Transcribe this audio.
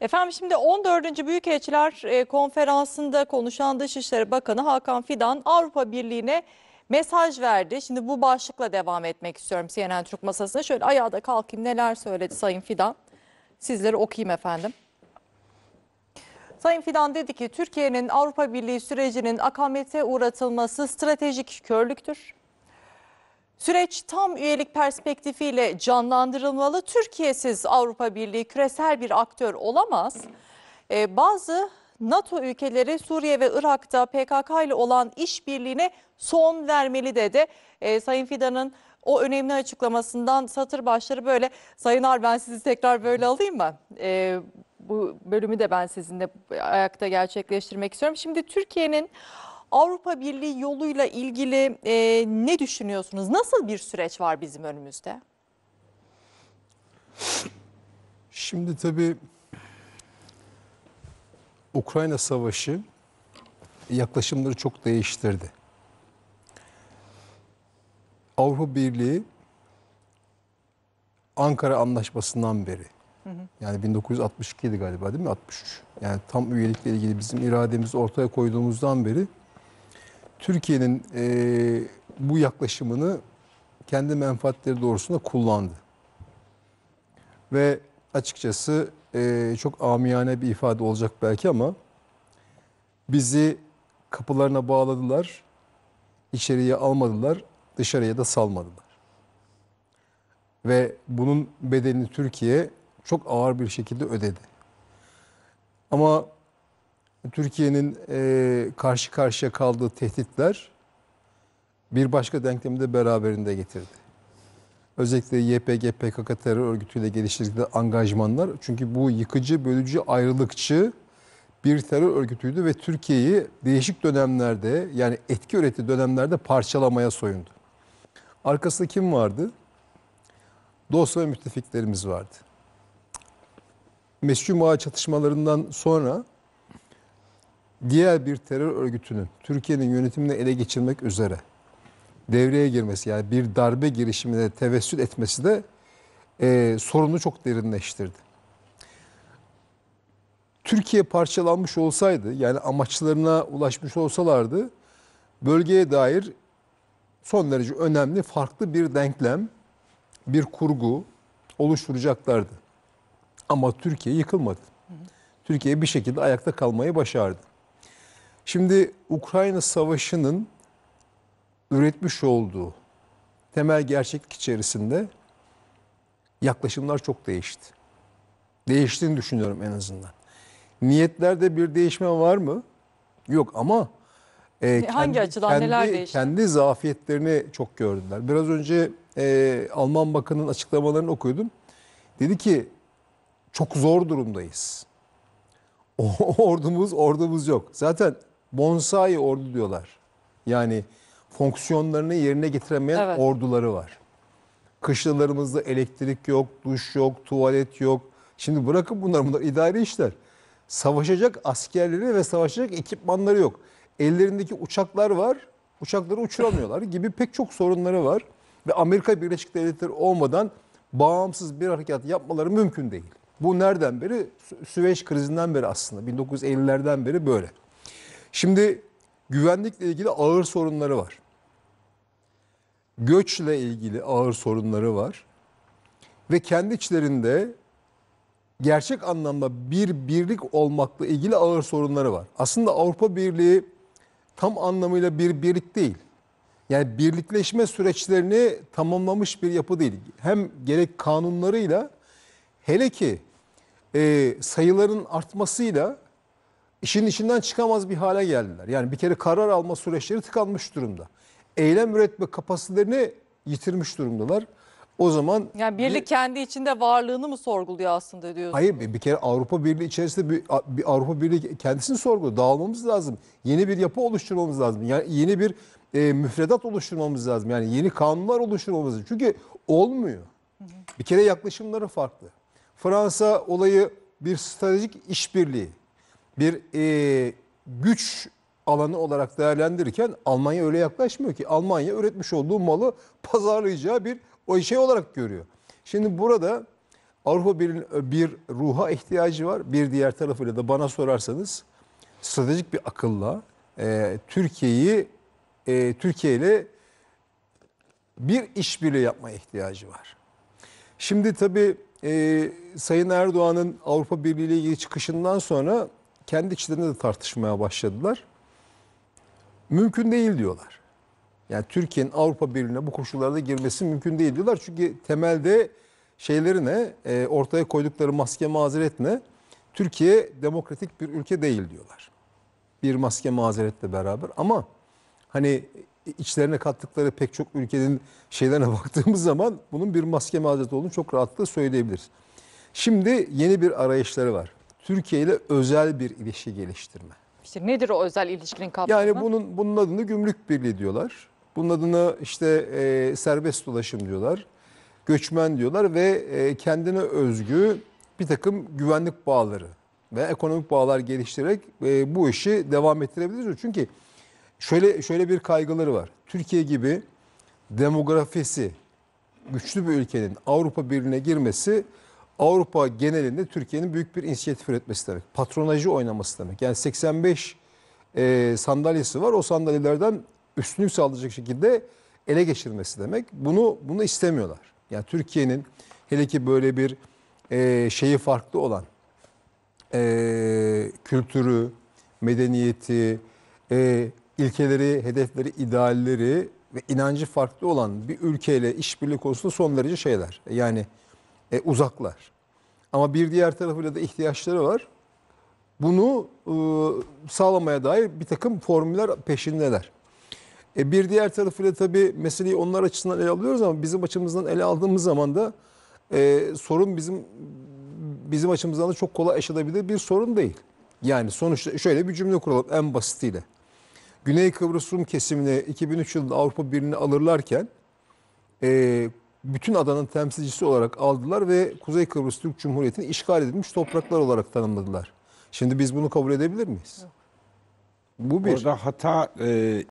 Efendim şimdi 14. Büyükelçiler e, Konferansı'nda konuşan Dışişleri Bakanı Hakan Fidan Avrupa Birliği'ne mesaj verdi. Şimdi bu başlıkla devam etmek istiyorum CNN Türk masasına. Şöyle ayağa da kalkayım neler söyledi Sayın Fidan. Sizleri okuyayım efendim. Sayın Fidan dedi ki Türkiye'nin Avrupa Birliği sürecinin akamete uğratılması stratejik körlüktür. Süreç tam üyelik perspektifiyle canlandırılmalı. Türkiye'siz Avrupa Birliği küresel bir aktör olamaz. Ee, bazı NATO ülkeleri Suriye ve Irak'ta PKK ile olan işbirliğine son vermeli dedi. Ee, Sayın Fidan'ın o önemli açıklamasından satır başları böyle. Sayın Ar ben sizi tekrar böyle alayım mı? Ee, bu bölümü de ben sizinle ayakta gerçekleştirmek istiyorum. Şimdi Türkiye'nin Avrupa Birliği yoluyla ilgili e, ne düşünüyorsunuz? Nasıl bir süreç var bizim önümüzde? Şimdi tabii Ukrayna Savaşı yaklaşımları çok değiştirdi. Avrupa Birliği Ankara Anlaşması'ndan beri yani 1962'ydi galiba değil mi? 63. Yani tam üyelikle ilgili bizim irademizi ortaya koyduğumuzdan beri Türkiye'nin e, bu yaklaşımını kendi menfaatleri doğrusunda kullandı. Ve açıkçası e, çok amiyane bir ifade olacak belki ama bizi kapılarına bağladılar, içeriye almadılar, dışarıya da salmadılar. Ve bunun bedelini Türkiye çok ağır bir şekilde ödedi. Ama Türkiye'nin e, karşı karşıya kaldığı tehditler bir başka denklemi de beraberinde getirdi. Özellikle YPG, PKK terör örgütüyle geliştirdikleri angajmanlar. Çünkü bu yıkıcı, bölücü, ayrılıkçı bir terör örgütüydü ve Türkiye'yi değişik dönemlerde yani etki üretti dönemlerde parçalamaya soyundu. Arkasında kim vardı? Dost ve müttefiklerimiz vardı. Mescid Muğa çatışmalarından sonra diğer bir terör örgütünün Türkiye'nin yönetimini ele geçirmek üzere devreye girmesi yani bir darbe girişimine tevessül etmesi de e, sorunu çok derinleştirdi. Türkiye parçalanmış olsaydı yani amaçlarına ulaşmış olsalardı bölgeye dair son derece önemli farklı bir denklem, bir kurgu oluşturacaklardı. Ama Türkiye yıkılmadı. Türkiye bir şekilde ayakta kalmayı başardı. Şimdi Ukrayna Savaşı'nın üretmiş olduğu temel gerçeklik içerisinde yaklaşımlar çok değişti. Değiştiğini düşünüyorum en azından. Niyetlerde bir değişme var mı? Yok ama e, kendi, hangi açıdan kendi, neler değişti? Kendi zafiyetlerini çok gördüler. Biraz önce e, Alman Bakan'ın açıklamalarını okuyordum. Dedi ki çok zor durumdayız. O, ordumuz ordumuz yok. Zaten bonsai ordu diyorlar. Yani fonksiyonlarını yerine getiremeyen evet. orduları var. Kışlalarımızda elektrik yok, duş yok, tuvalet yok. Şimdi bırakın bunlar bunlar idari işler. Savaşacak askerleri ve savaşacak ekipmanları yok. Ellerindeki uçaklar var. Uçakları uçuramıyorlar gibi pek çok sorunları var. Ve Amerika Birleşik Devletleri olmadan bağımsız bir harekat yapmaları mümkün değil. Bu nereden beri? Süveyş krizinden beri aslında. 1950'lerden beri böyle. Şimdi güvenlikle ilgili ağır sorunları var. Göçle ilgili ağır sorunları var. Ve kendi içlerinde gerçek anlamda bir birlik olmakla ilgili ağır sorunları var. Aslında Avrupa Birliği tam anlamıyla bir birlik değil. Yani birlikleşme süreçlerini tamamlamış bir yapı değil. Hem gerek kanunlarıyla hele ki e, sayıların artmasıyla işin içinden çıkamaz bir hale geldiler. Yani bir kere karar alma süreçleri tıkanmış durumda. Eylem üretme kapasitelerini yitirmiş durumdalar. O zaman yani birlik bir, kendi içinde varlığını mı sorguluyor aslında diyorsun? Hayır bir, kere Avrupa Birliği içerisinde bir, bir Avrupa Birliği kendisini sorguluyor. Dağılmamız lazım. Yeni bir yapı oluşturmamız lazım. Yani yeni bir e, müfredat oluşturmamız lazım. Yani yeni kanunlar oluşturmamız lazım. Çünkü olmuyor. Hı hı. Bir kere yaklaşımları farklı. Fransa olayı bir stratejik işbirliği bir e, güç alanı olarak değerlendirirken Almanya öyle yaklaşmıyor ki. Almanya üretmiş olduğu malı pazarlayacağı bir o şey olarak görüyor. Şimdi burada Avrupa Birliği'nin e, bir ruha ihtiyacı var. Bir diğer tarafıyla da bana sorarsanız stratejik bir akılla e, Türkiye'yi e, Türkiye ile bir işbirliği yapma ihtiyacı var. Şimdi tabii e, Sayın Erdoğan'ın Avrupa Birliği ile ilgili çıkışından sonra kendi içlerinde de tartışmaya başladılar. Mümkün değil diyorlar. Yani Türkiye'nin Avrupa Birliği'ne bu koşullarda girmesi mümkün değil diyorlar. Çünkü temelde şeyleri ne, e, ortaya koydukları maske mazeret ne? Türkiye demokratik bir ülke değil diyorlar. Bir maske mazeretle beraber ama hani içlerine kattıkları pek çok ülkenin şeylerine baktığımız zaman bunun bir maske mazereti olduğunu çok rahatlıkla söyleyebiliriz. Şimdi yeni bir arayışları var. Türkiye ile özel bir ilişki geliştirme. İşte nedir o özel ilişkinin kapsamı? Yani bunun bunun adını gümrük birliği diyorlar. Bunun adını işte e, serbest dolaşım diyorlar. Göçmen diyorlar ve e, kendine özgü bir takım güvenlik bağları ve ekonomik bağlar geliştirerek e, bu işi devam ettirebiliriz. Çünkü şöyle şöyle bir kaygıları var. Türkiye gibi demografisi güçlü bir ülkenin Avrupa Birliği'ne girmesi Avrupa genelinde Türkiye'nin büyük bir inisiyatif üretmesi demek. Patronajı oynaması demek. Yani 85 e, sandalyesi var. O sandalyelerden üstünlük sağlayacak şekilde ele geçirmesi demek. Bunu bunu istemiyorlar. Yani Türkiye'nin hele ki böyle bir e, şeyi farklı olan e, kültürü, medeniyeti, e, ilkeleri, hedefleri, idealleri ve inancı farklı olan bir ülkeyle işbirliği konusunda son derece şeyler. Yani e, uzaklar. Ama bir diğer tarafıyla da ihtiyaçları var. Bunu e, sağlamaya dair bir takım formüller peşindeler. E, bir diğer tarafıyla tabii meseleyi onlar açısından ele alıyoruz ama bizim açımızdan ele aldığımız zaman da e, sorun bizim bizim açımızdan da çok kolay aşılabilir bir sorun değil. Yani sonuçta şöyle bir cümle kuralım en basitiyle. Güney Kıbrıs Rum kesimini 2003 yılında Avrupa Birliği'ne alırlarken e, bütün adanın temsilcisi olarak aldılar ve Kuzey Kıbrıs Türk Cumhuriyeti'nin işgal edilmiş topraklar olarak tanımladılar. Şimdi biz bunu kabul edebilir miyiz? Bu bir. Orada hata e,